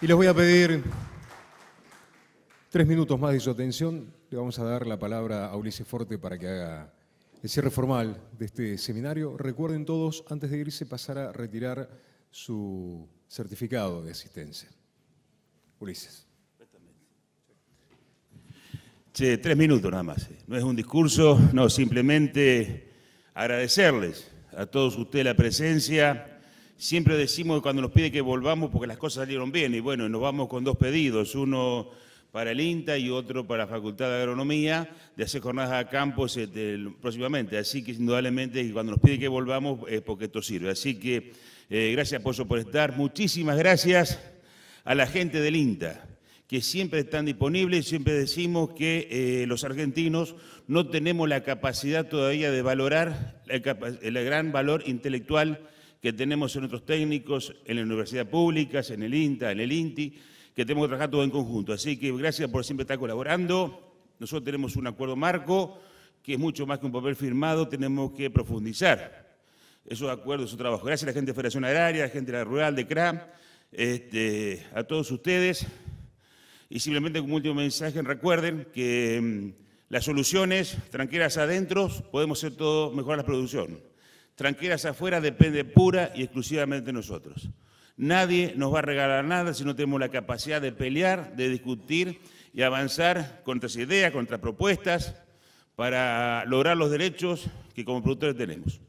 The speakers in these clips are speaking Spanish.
Y les voy a pedir tres minutos más de su atención. Le vamos a dar la palabra a Ulises Forte para que haga el cierre formal de este seminario. Recuerden todos, antes de irse, pasar a retirar su certificado de asistencia. Ulises. Sí, tres minutos nada más. Eh. No es un discurso, no, simplemente agradecerles a todos ustedes la presencia Siempre decimos cuando nos pide que volvamos porque las cosas salieron bien y bueno, nos vamos con dos pedidos, uno para el INTA y otro para la Facultad de Agronomía, de hacer jornadas a campos este, próximamente. Así que indudablemente cuando nos pide que volvamos es porque esto sirve. Así que eh, gracias Pozo por estar. Muchísimas gracias a la gente del INTA que siempre están disponibles, siempre decimos que eh, los argentinos no tenemos la capacidad todavía de valorar el gran valor intelectual que tenemos en otros técnicos, en las universidades públicas, en el INTA, en el INTI, que tenemos que trabajar todo en conjunto. Así que gracias por siempre estar colaborando. Nosotros tenemos un acuerdo marco, que es mucho más que un papel firmado, tenemos que profundizar esos acuerdos, su trabajo. Gracias a la gente de Federación Agraria, a la gente de la Rural, de CRA, este, a todos ustedes. Y simplemente como último mensaje, recuerden que mm, las soluciones, tranquilas adentro, podemos hacer todo, mejorar la producción. Tranquilas afuera depende pura y exclusivamente de nosotros. Nadie nos va a regalar nada si no tenemos la capacidad de pelear, de discutir y avanzar contra ideas, contra propuestas, para lograr los derechos que como productores tenemos.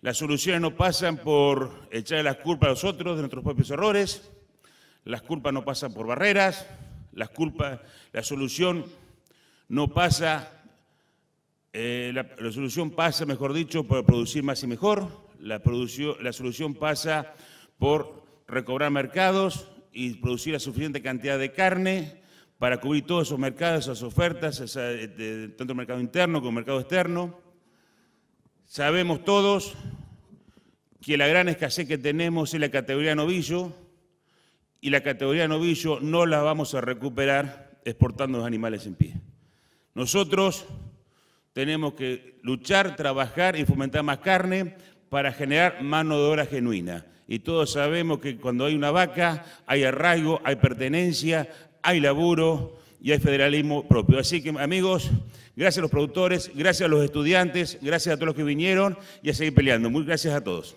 Las soluciones no pasan por echar las culpas a nosotros, de nuestros propios errores, las culpas no pasan por barreras, las culpas, la solución no pasa eh, la, solución pasa, mejor dicho, por producir más y mejor. La, solución pasa por recobrar mercados y producir la suficiente cantidad de carne para cubrir todos esos mercados, esas ofertas, este, tanto el mercado interno como el mercado externo. Sabemos todos que la gran escasez que tenemos es la categoría novillo y la categoría novillo no la vamos a recuperar exportando los animales en pie. Nosotros tenemos que luchar, trabajar y fomentar más carne para generar mano de obra genuina. Y todos sabemos que cuando hay una vaca, hay arraigo, hay pertenencia, hay laburo y hay federalismo propio. Así que, amigos, gracias a los productores, gracias a los estudiantes, gracias a todos los que vinieron y a seguir peleando. Muy gracias a todos.